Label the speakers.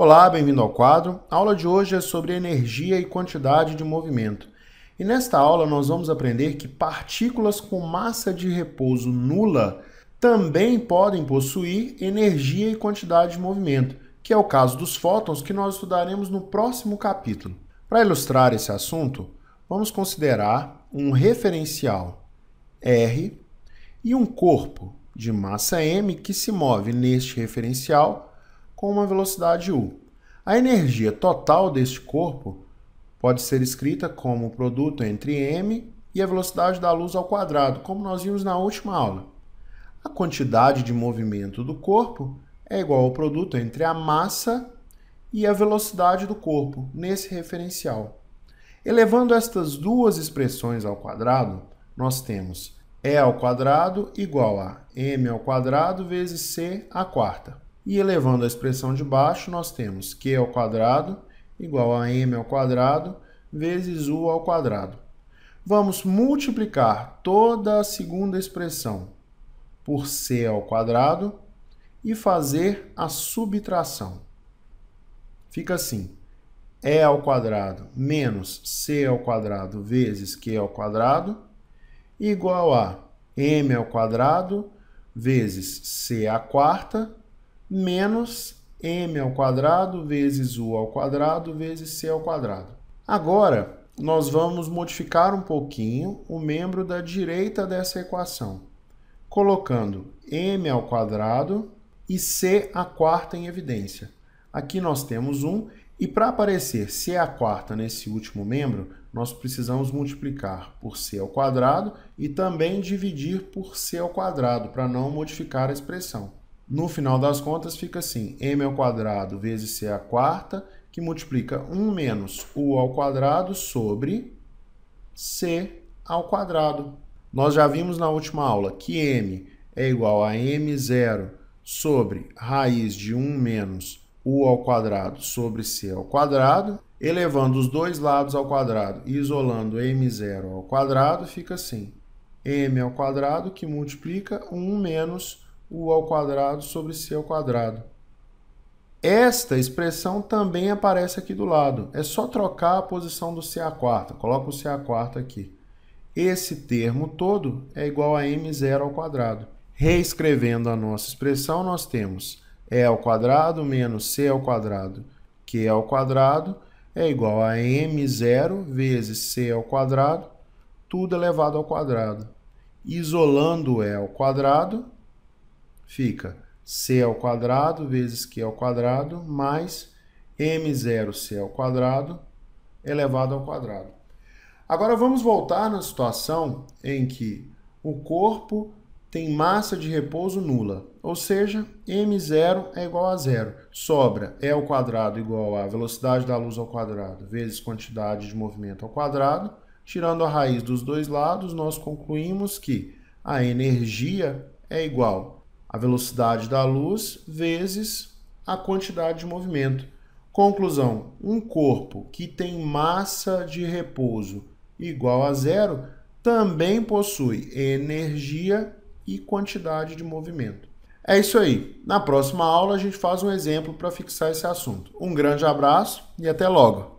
Speaker 1: Olá, bem-vindo ao quadro. A aula de hoje é sobre energia e quantidade de movimento. E nesta aula nós vamos aprender que partículas com massa de repouso nula também podem possuir energia e quantidade de movimento, que é o caso dos fótons que nós estudaremos no próximo capítulo. Para ilustrar esse assunto, vamos considerar um referencial R e um corpo de massa m que se move neste referencial com uma velocidade u. A energia total deste corpo pode ser escrita como o produto entre m e a velocidade da luz ao quadrado, como nós vimos na última aula. A quantidade de movimento do corpo é igual ao produto entre a massa e a velocidade do corpo nesse referencial. Elevando estas duas expressões ao quadrado, nós temos E ao quadrado igual a m ao quadrado vezes c à quarta. E elevando a expressão de baixo, nós temos Q ao quadrado igual a M ao quadrado vezes U ao quadrado. Vamos multiplicar toda a segunda expressão por C ao quadrado e fazer a subtração. Fica assim, E ao quadrado menos C ao quadrado vezes Q ao quadrado igual a M ao quadrado vezes C à quarta menos m ao quadrado vezes u ao quadrado vezes c ao quadrado. Agora, nós vamos modificar um pouquinho o membro da direita dessa equação, colocando m ao quadrado e c a quarta em evidência. Aqui nós temos 1 um, e para aparecer c a quarta nesse último membro, nós precisamos multiplicar por c ao quadrado e também dividir por c ao quadrado para não modificar a expressão. No final das contas fica assim, m ao quadrado vezes c à quarta, que multiplica 1 menos u ao quadrado sobre c ao quadrado. Nós já vimos na última aula que m é igual a m0 sobre raiz de 1 menos u ao quadrado sobre c ao quadrado, elevando os dois lados ao quadrado e isolando m0 ao quadrado, fica assim, m ao quadrado que multiplica 1 menos u ao quadrado sobre c ao quadrado. Esta expressão também aparece aqui do lado. É só trocar a posição do c quarta. Coloca o c quarta aqui. Esse termo todo é igual a m0 ao quadrado. Reescrevendo a nossa expressão, nós temos e ao quadrado menos c ao quadrado, que ao quadrado é igual a m0 vezes c ao quadrado, tudo elevado ao quadrado. Isolando e ao quadrado, fica c ao quadrado vezes q ao quadrado mais m0c ao quadrado elevado ao quadrado. Agora vamos voltar na situação em que o corpo tem massa de repouso nula, ou seja, m0 é igual a zero. Sobra e é ao quadrado igual a velocidade da luz ao quadrado vezes quantidade de movimento ao quadrado. Tirando a raiz dos dois lados, nós concluímos que a energia é igual a velocidade da luz vezes a quantidade de movimento. Conclusão: um corpo que tem massa de repouso igual a zero também possui energia e quantidade de movimento. É isso aí. Na próxima aula a gente faz um exemplo para fixar esse assunto. Um grande abraço e até logo!